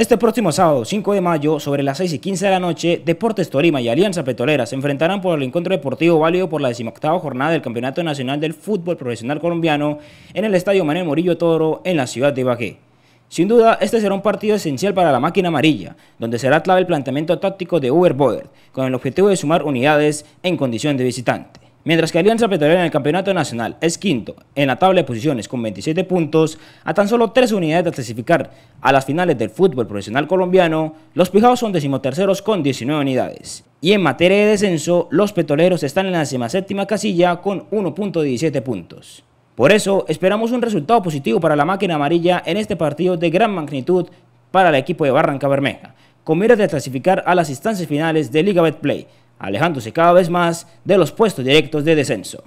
Este próximo sábado 5 de mayo, sobre las 6 y 15 de la noche, Deportes Torima y Alianza Petrolera se enfrentarán por el encuentro deportivo válido por la 18 jornada del Campeonato Nacional del Fútbol Profesional Colombiano en el Estadio Manuel Morillo Toro en la ciudad de Ibagué. Sin duda, este será un partido esencial para la máquina amarilla, donde será clave el planteamiento táctico de Uber Boder, con el objetivo de sumar unidades en condición de visitante. Mientras que Alianza Petrolera en el Campeonato Nacional es quinto en la tabla de posiciones con 27 puntos, a tan solo tres unidades de clasificar a las finales del fútbol profesional colombiano, los Pijaos son decimoterceros con 19 unidades. Y en materia de descenso, los petroleros están en la séptima casilla con 1.17 puntos. Por eso, esperamos un resultado positivo para la máquina amarilla en este partido de gran magnitud para el equipo de Barranca Bermeja, con miras de clasificar a las instancias finales de Liga Betplay, alejándose cada vez más de los puestos directos de descenso.